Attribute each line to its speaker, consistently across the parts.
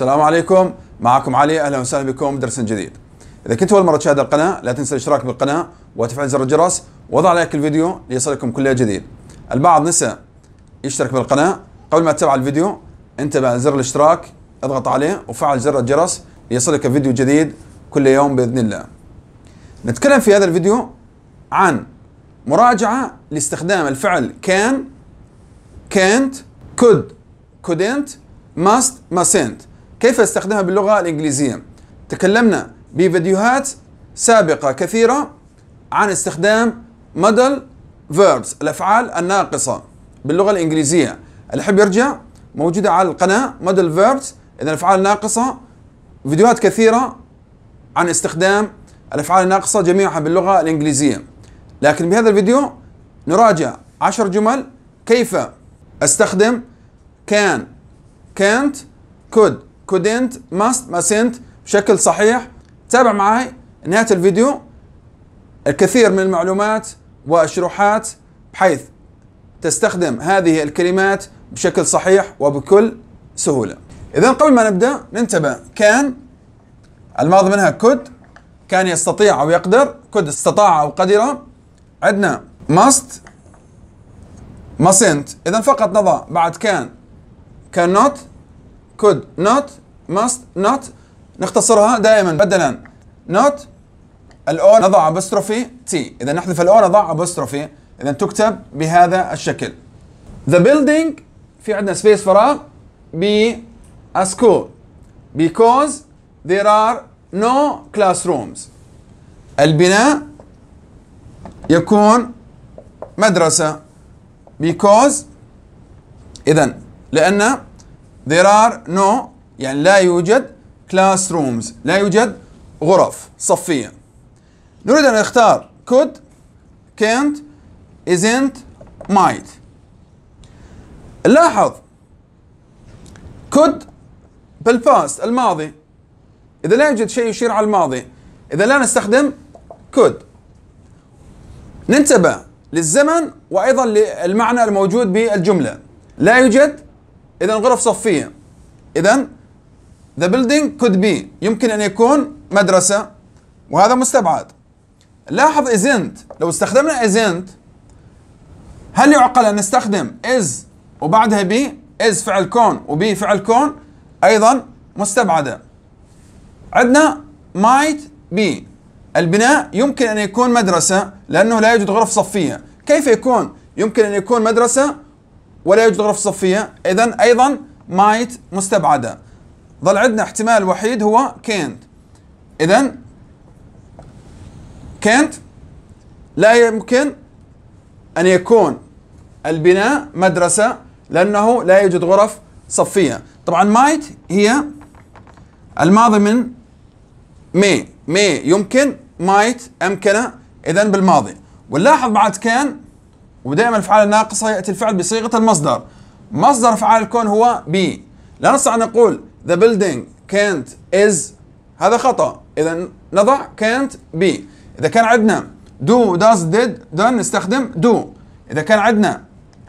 Speaker 1: السلام عليكم معكم علي اهلا وسهلا بكم درس جديد اذا كنت اول مره تشاهد القناه لا تنسى الاشتراك بالقناه وتفعيل زر الجرس وضع لايك الفيديو ليصلكم كل جديد البعض نسى يشترك بالقناه قبل ما تتابع الفيديو انتبه زر الاشتراك اضغط عليه وفعل زر الجرس ليصلك فيديو جديد كل يوم باذن الله نتكلم في هذا الفيديو عن مراجعه لاستخدام الفعل كان كانت كود كودنت ماست ماسنت كيف استخدمها باللغة الإنجليزية تكلمنا بفيديوهات سابقة كثيرة عن استخدام مدل verbs الأفعال الناقصة باللغة الإنجليزية اللي يحب يرجع موجودة على القناة مدل verbs إذا الأفعال الناقصة فيديوهات كثيرة عن استخدام الأفعال الناقصة جميعها باللغة الإنجليزية لكن بهذا الفيديو نراجع عشر جمل كيف استخدم كان كانت could couldn't must mustn't بشكل صحيح تابع معي نهاية الفيديو الكثير من المعلومات والشروحات بحيث تستخدم هذه الكلمات بشكل صحيح وبكل سهولة إذا قبل ما نبدأ ننتبه كان الماضي منها could كان يستطيع أو يقدر could استطاع أو قدر عندنا must mustn't إذا فقط نضع بعد كان cannot could not must not نختصرها دائما بدلا not الأو نضع أبستروفي تي إذا نحذف الأو نضع أبستروفي إذا تكتب بهذا الشكل The building في عندنا سبيس فراغ be a school because there are no classrooms البناء يكون مدرسة because إذا لأن there are no يعني لا يوجد كلاس رومز لا يوجد غرف صفية نريد أن نختار could can't isn't might لاحظ could بالباست الماضي إذا لا يوجد شيء يشير على الماضي إذا لا نستخدم could ننتبه للزمن وأيضا للمعنى الموجود بالجملة لا يوجد إذا غرف صفية إذا The building could be يمكن أن يكون مدرسة وهذا مستبعد لاحظ isn't لو استخدمنا isn't هل يعقل أن نستخدم is وبعدها بي is فعل كون وبي فعل كون أيضا مستبعدة عندنا might be البناء يمكن أن يكون مدرسة لأنه لا يوجد غرف صفية كيف يكون يمكن أن يكون مدرسة ولا يوجد غرف صفية إذا أيضا might مستبعدة ظل عندنا احتمال وحيد هو كانت اذا كانت لا يمكن ان يكون البناء مدرسه لانه لا يوجد غرف صفيه طبعا مايت هي الماضي من مي مي يمكن مايت امكن اذا بالماضي ونلاحظ بعد كان ودائما الافعال الناقصه ياتي الفعل بصيغه المصدر مصدر فعل الكون هو بي لا نستطيع ان نقول the building can't is هذا خطأ إذا نضع can't be إذا كان عندنا do does did done نستخدم do إذا كان عندنا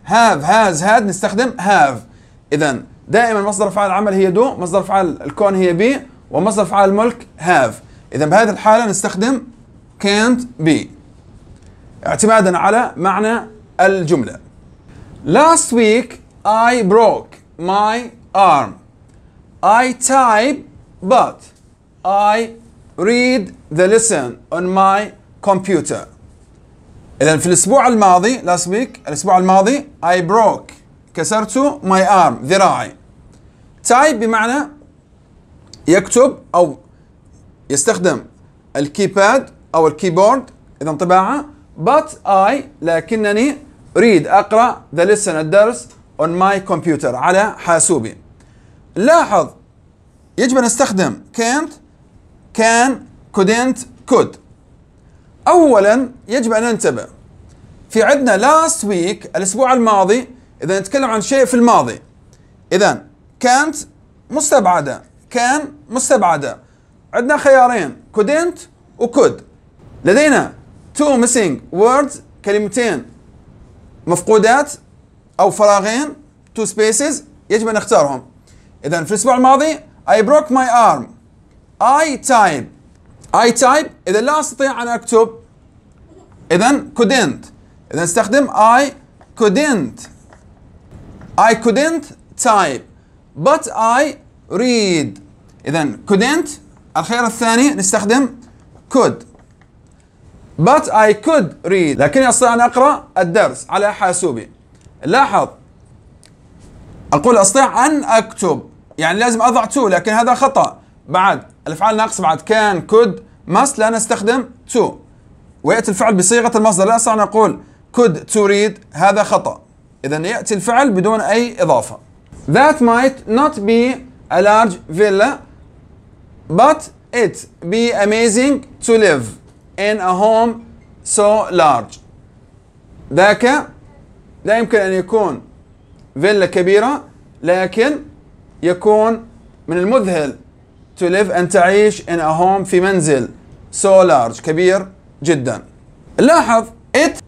Speaker 1: have has had نستخدم have إذا دائما مصدر فعل العمل هي do مصدر فعل الكون هي be ومصدر فعل الملك have إذا بهذه الحالة نستخدم can't be اعتمادا على معنى الجملة Last week I broke my arm I type but I read the lesson on my computer. إذا في الأسبوع الماضي last week الأسبوع الماضي I broke كسرت my arm ذراعي. type بمعنى يكتب أو يستخدم الكيباد أو الكيبورد إذا انطباعه but I لكنني read أقرأ the lesson الدرس on my computer على حاسوبي. لاحظ يجب أن نستخدم كانت كان كودنت كود أولا يجب أن ننتبه في عندنا لاست ويك الأسبوع الماضي إذا نتكلم عن شيء في الماضي إذا كانت مستبعدة كان مستبعدة عندنا خيارين كودنت وكود لدينا تو missing words كلمتين مفقودات أو فراغين تو سبيسز يجب أن نختارهم اذا في الاسبوع الماضي I broke my arm I type I type اذا لا استطيع ان اكتب اذا couldn't اذا استخدم I couldn't I couldn't type but I read اذا couldn't الخيار الثاني نستخدم could but I could read لكن استطيع ان اقرا الدرس على حاسوبي لاحظ اقول استطيع ان اكتب يعني لازم اضع تو لكن هذا خطا بعد الافعال ناقص بعد كان كود ماست لا نستخدم تو وياتي الفعل بصيغه المصدر لا استطيع ان اقول كود ريد هذا خطا اذا ياتي الفعل بدون اي اضافه that might not be a large villa but it be amazing to live in a home so large ذاك لا يمكن ان يكون فيلا كبيره لكن يكون من المذهل to live أن تعيش in a home في منزل so large كبير جدا لاحظ it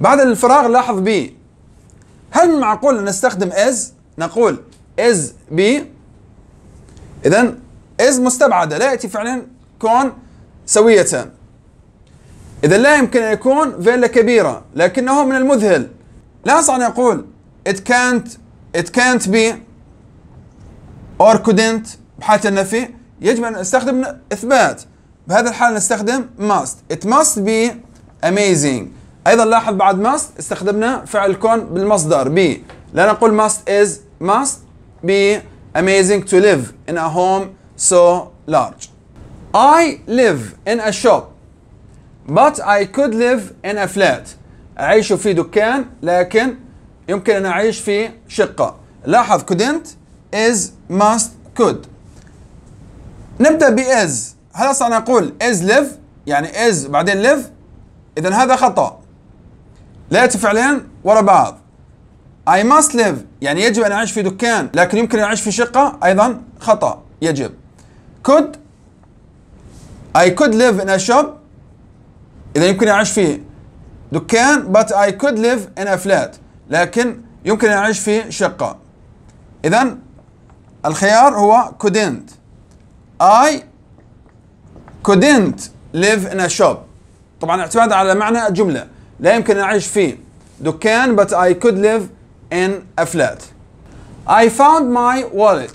Speaker 1: بعد الفراغ لاحظ بي هل من معقول أن نستخدم is نقول is be إذا is مستبعدة لا يأتي فعلا كون سوية إذا لا يمكن أن يكون فيلا كبيرة لكنه من المذهل لا أستطيع أن أقول it can't it can't be or couldn't بحالة النفي يجب أن نستخدم إثبات بهذا الحال نستخدم must it must be amazing أيضا لاحظ بعد must استخدمنا فعل كون بالمصدر be لا نقول must is must be amazing to live in a home so large I live in a shop but I could live in a flat أعيش في دكان لكن يمكن أن أعيش في شقة لاحظ couldn't is must could نبدأ ب is هل أصلا نقول is live يعني is بعدين live إذا هذا خطأ لا فعلين ورا بعض I must live يعني يجب أن أعيش في دكان لكن يمكن أن أعيش في شقة أيضا خطأ يجب could I could live in a shop إذا يمكن أعيش في دكان but I could live in a flat لكن يمكن أن أعيش في شقة إذا الخيار هو couldn't I couldn't live in a shop طبعا اعتمادا على معنى الجملة لا يمكن أن أعيش في دكان but I could live in a flat I found my wallet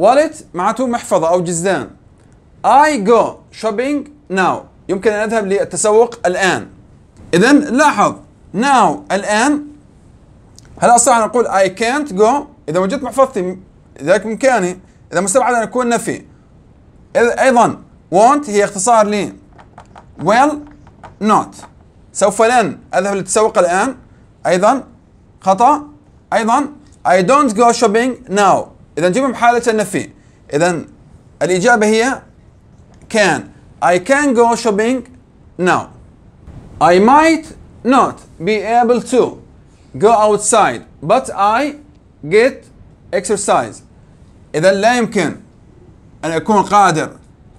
Speaker 1: wallet معناته محفظة أو جزدان I go shopping now يمكن أن أذهب للتسوق الآن إذا لاحظ now الآن هل أستطيع أن أقول I can't go إذا وجدت محفظتي لذلك بإمكاني إذا مستبعد أن يكون نفي أيضا won't هي اختصار ل will not سوف لن أذهب للتسوق الآن أيضا خطأ أيضا I don't go shopping now إذا جيبهم حالة النفي إذا الإجابة هي can I can go shopping now I might not be able to go outside but I get exercise إذا لا يمكن أن يكون قادر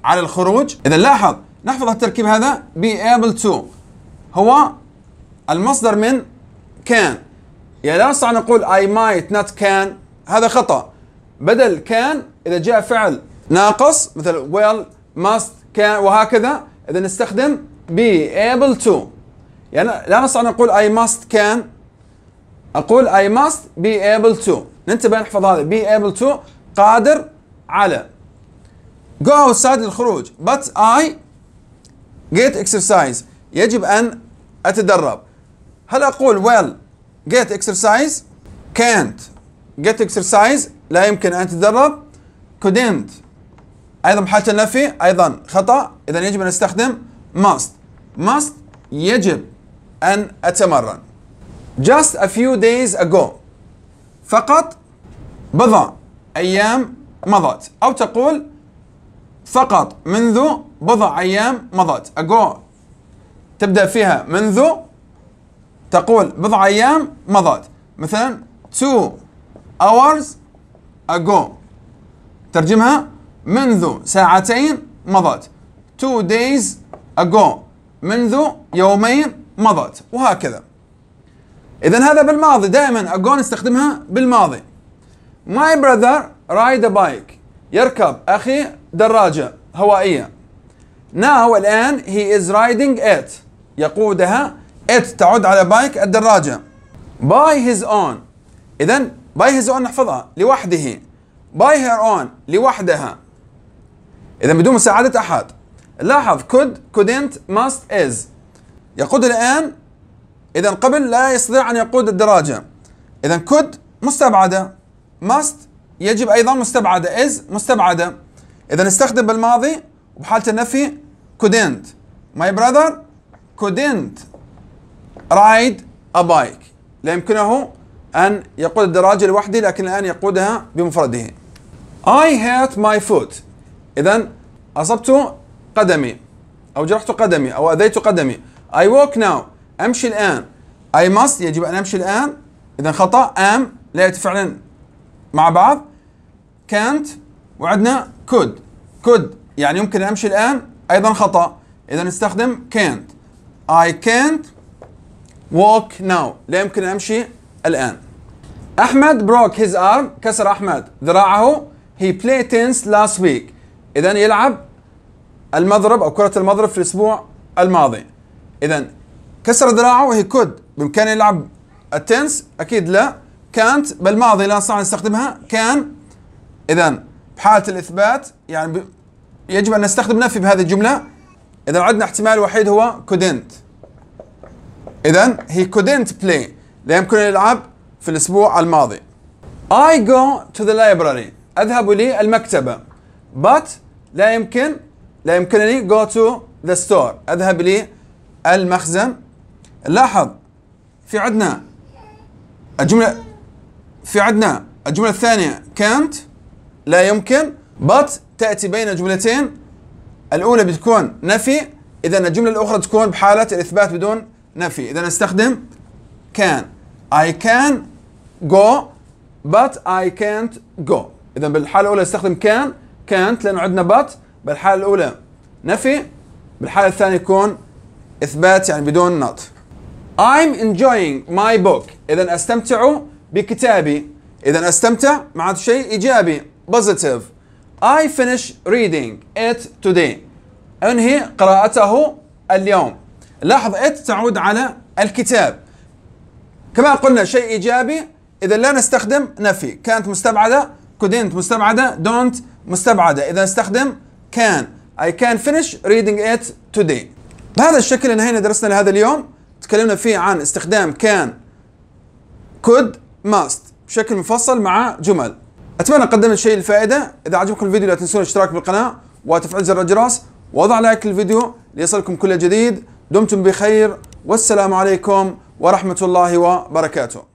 Speaker 1: على الخروج إذا لاحظ نحفظ التركيب هذا be able to هو المصدر من كان يعني لا نستطيع أن نقول I might not can هذا خطأ بدل كان إذا جاء فعل ناقص مثل ويل must can وهكذا إذا نستخدم be able to يعني لا نستطيع أن نقول I must can أقول I must be able to ننتبه نحفظ هذا be able to قادر على go outside للخروج but I get exercise يجب أن أتدرب هل أقول well get exercise can't get exercise لا يمكن أن أتدرب couldn't أيضا حتى النفي أيضا خطأ إذا يجب أن أستخدم must must يجب أن أتمرن just a few days ago فقط بضع أيام مضت أو تقول فقط منذ بضع أيام مضت ago تبدأ فيها منذ تقول بضع أيام مضت مثلا two hours ago ترجمها منذ ساعتين مضت two days ago منذ يومين مضت وهكذا إذا هذا بالماضي دائما ago نستخدمها بالماضي My brother ride a bike. يركب أخي دراجة هوائية. Now الآن he is riding it. يقودها it تعود على بايك الدراجة. By his own. إذا by his own نحفظها لوحده. By her own لوحدها. إذا بدون مساعدة أحد. لاحظ could, couldn't, must, is. يقود الآن إذا قبل لا يستطيع أن يقود الدراجة. إذا could مستبعدة must يجب ايضا مستبعده is مستبعده اذا استخدم بالماضي وبحاله النفي couldn't my brother couldn't ride a bike لا يمكنه ان يقود الدراجه لوحده لكن الان يقودها بمفرده I hurt my foot اذا اصبت قدمي او جرحت قدمي او اذيت قدمي I walk now امشي الان I must يجب ان امشي الان اذا خطا am لا يتفعلن مع بعض كانت وعندنا كود كود يعني يمكن امشي الان ايضا خطا اذا نستخدم كانت I can't walk now لا يمكن امشي الان احمد broke his arm كسر احمد ذراعه he played تنس last week اذا يلعب المضرب او كره المضرب في الاسبوع الماضي اذا كسر ذراعه he could بامكانه يلعب التنس اكيد لا كانت بالماضي الان ان نستخدمها كان اذا بحاله الاثبات يعني يجب ان نستخدم نفي بهذه الجمله اذا عندنا احتمال وحيد هو couldn't اذا هي couldn't play لا يمكن الالعاب في الاسبوع الماضي I go to the library اذهب للمكتبه but لا يمكن لا يمكنني go to the store اذهب للمخزن لاحظ في عندنا الجمله في عندنا الجملة الثانية كانت لا يمكن but تأتي بين جملتين الأولى بتكون نفي إذا الجملة الأخرى تكون بحالة الإثبات بدون نفي إذا نستخدم can I can go but I can't go إذا بالحالة الأولى نستخدم can can't لأنه عندنا but بالحالة الأولى نفي بالحالة الثانية يكون إثبات يعني بدون not I'm enjoying my book إذا أستمتع بكتابي إذا أستمتع معناته شيء إيجابي positive I finish reading it today أنهي قراءته اليوم لاحظ it تعود على الكتاب كما قلنا شيء إيجابي إذا لا نستخدم نفي كانت مستبعدة couldn't مستبعدة don't مستبعدة إذا نستخدم can I can finish reading it today بهذا الشكل انهينا درسنا لهذا اليوم تكلمنا فيه عن استخدام can could ماست بشكل مفصل مع جمل اتمنى قدمت شيء الفائده اذا عجبكم الفيديو لا تنسون الاشتراك بالقناه وتفعيل زر الجرس ووضع لايك للفيديو ليصلكم كل جديد دمتم بخير والسلام عليكم ورحمه الله وبركاته